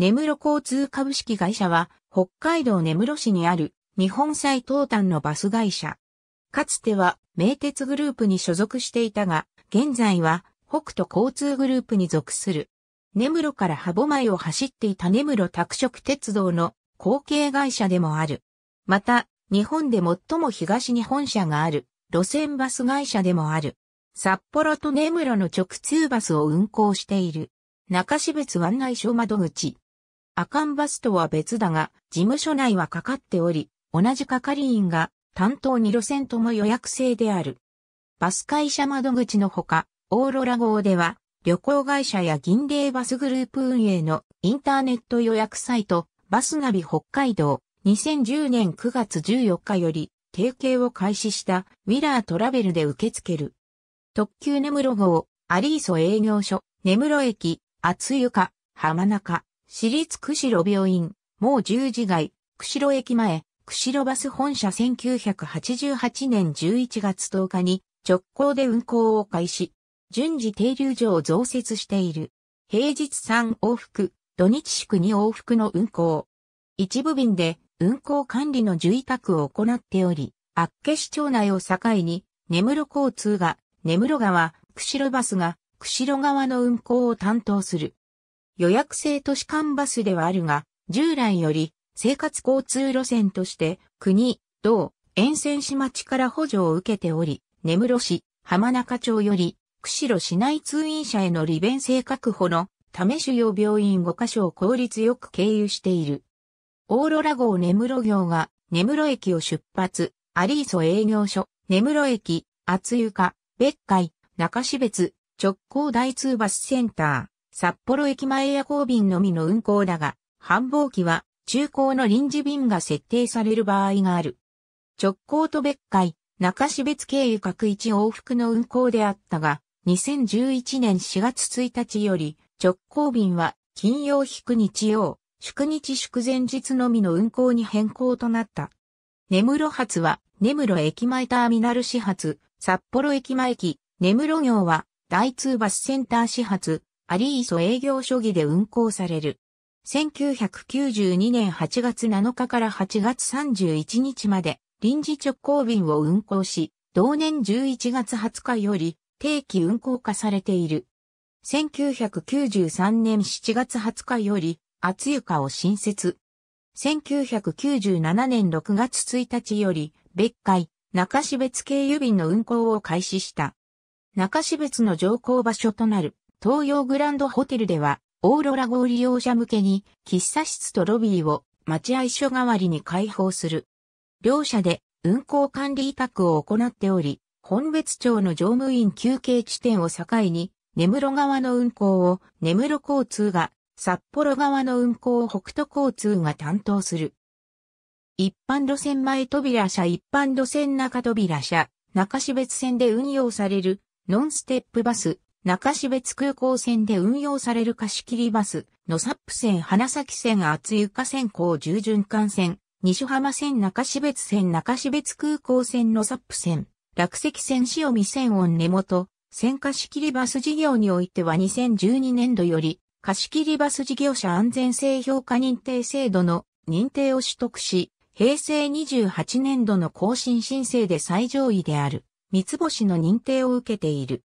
根室交通株式会社は、北海道根室市にある日本最東端のバス会社。かつては名鉄グループに所属していたが、現在は北斗交通グループに属する。根室から歯舞を走っていた根室拓殖鉄道の後継会社でもある。また、日本で最も東に本社がある路線バス会社でもある。札幌と根室の直通バスを運行している。中標津湾内小窓口、アカンバスとは別だが、事務所内はかかっており、同じ係員が担当2路線とも予約制である。バス会社窓口のほか、オーロラ号では、旅行会社や銀霊バスグループ運営のインターネット予約サイト、バスナビ北海道、2010年9月14日より、提携を開始したウィラートラベルで受け付ける。特急根室号、アリーソ営業所、根室駅、厚床、浜中、私立釧路病院、もう十字街、釧路駅前、釧路バス本社1988年11月10日に直行で運行を開始。順次停留所を増設している。平日3往復、土日祝2往復の運行。一部便で運行管理の住宅を行っており、厚岸町内を境に、根室交通が、根室川、釧路バスが、釧路側の運行を担当する。予約制都市間バスではあるが、従来より生活交通路線として国、道、沿線市町から補助を受けており、根室市、浜中町より、釧路市内通院者への利便性確保のため主要病院5カ所を効率よく経由している。オーロラ号根室行が根室駅を出発、アリーソ営業所、根室駅、厚床、別海、中標別、直行大通バスセンター。札幌駅前夜行便のみの運行だが、繁忙期は中高の臨時便が設定される場合がある。直行と別海、中標別経由各一往復の運行であったが、2011年4月1日より直行便は金曜祝日曜、祝日祝前日のみの運行に変更となった。根室発は根室駅前ターミナル始発、札幌駅前駅、根室行は大通バスセンター始発、アリーソ営業所義で運行される。1992年8月7日から8月31日まで臨時直行便を運行し、同年11月20日より定期運行化されている。1993年7月20日より厚床を新設。1997年6月1日より別海、中標津経由便の運行を開始した。中標津の乗降場所となる東洋グランドホテルでは、オーロラ号利用者向けに、喫茶室とロビーを待合所代わりに開放する。両社で運行管理委託を行っており、本別町の乗務員休憩地点を境に、根室側の運行を根室交通が、札幌側の運行を北斗交通が担当する。一般路線前扉車一般路線中扉車、中標別線で運用されるノンステップバス、中標津空港線で運用される貸し切りバス、のサップ線花咲線厚床線高従順環線、西浜線中標津線中標津空港線のサップ線、落石線塩見線音根元、線貸し切りバス事業においては2012年度より、貸し切りバス事業者安全性評価認定制度の認定を取得し、平成28年度の更新申請で最上位である、三つ星の認定を受けている。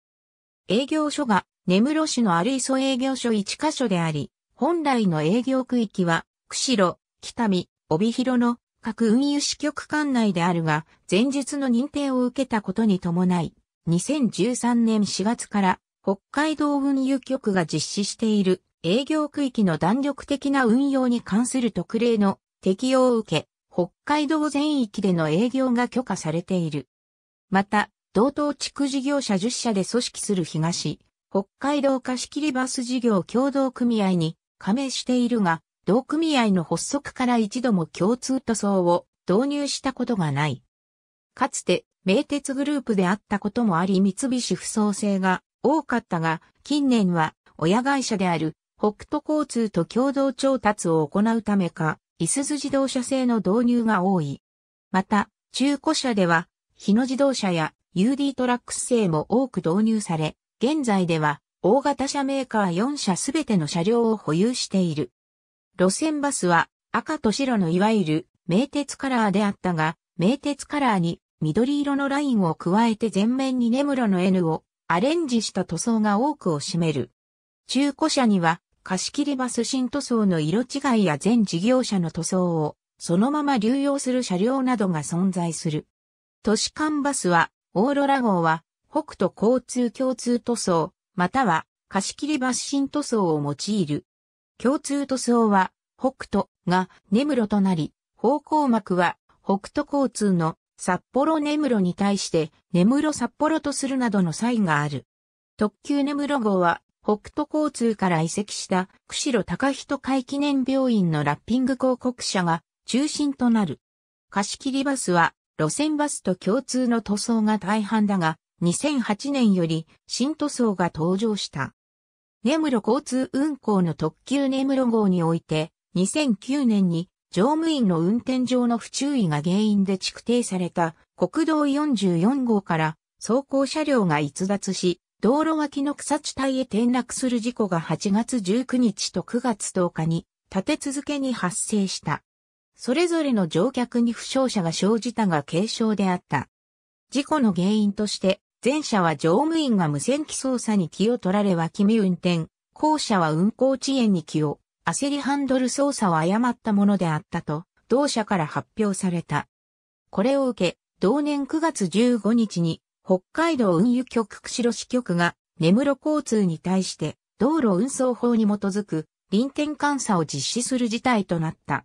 営業所が根室市の有磯営業所1カ所であり、本来の営業区域は、釧路、北見、帯広の各運輸支局管内であるが、前述の認定を受けたことに伴い、2013年4月から北海道運輸局が実施している営業区域の弾力的な運用に関する特例の適用を受け、北海道全域での営業が許可されている。また、道東地区事業者10社で組織する東、北海道貸切バス事業共同組合に加盟しているが、同組合の発足から一度も共通塗装を導入したことがない。かつて、名鉄グループであったこともあり三菱不創性が多かったが、近年は親会社である北斗交通と共同調達を行うためか、いすず自動車製の導入が多い。また、中古車では、日野自動車や UD トラックス製も多く導入され、現在では大型車メーカー4社すべての車両を保有している。路線バスは赤と白のいわゆる名鉄カラーであったが、名鉄カラーに緑色のラインを加えて前面に根室の N をアレンジした塗装が多くを占める。中古車には貸切バス新塗装の色違いや全事業者の塗装をそのまま流用する車両などが存在する。都市間バスはオーロラ号は、北斗交通共通塗装、または貸切抜針塗装を用いる。共通塗装は、北斗が根室となり、方向膜は北斗交通の札幌根室に対して根室札幌とするなどの差異がある。特急根室号は北斗交通から移籍した釧路高人会記念病院のラッピング広告車が中心となる。貸切バスは路線バスと共通の塗装が大半だが、2008年より新塗装が登場した。根室交通運行の特急根室号において、2009年に乗務員の運転上の不注意が原因で築定された国道44号から走行車両が逸脱し、道路脇の草地帯へ転落する事故が8月19日と9月10日に立て続けに発生した。それぞれの乗客に負傷者が生じたが軽傷であった。事故の原因として、前者は乗務員が無線機操作に気を取られ脇見運転、後者は運行遅延に気を、焦りハンドル操作を誤ったものであったと、同社から発表された。これを受け、同年9月15日に、北海道運輸局釧路支局が、根室交通に対して、道路運送法に基づく、臨転監査を実施する事態となった。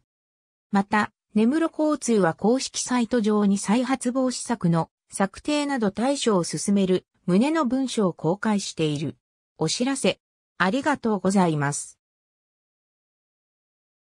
また、根室交通は公式サイト上に再発防止策の策定など対処を進める旨の文書を公開している。お知らせ。ありがとうございます。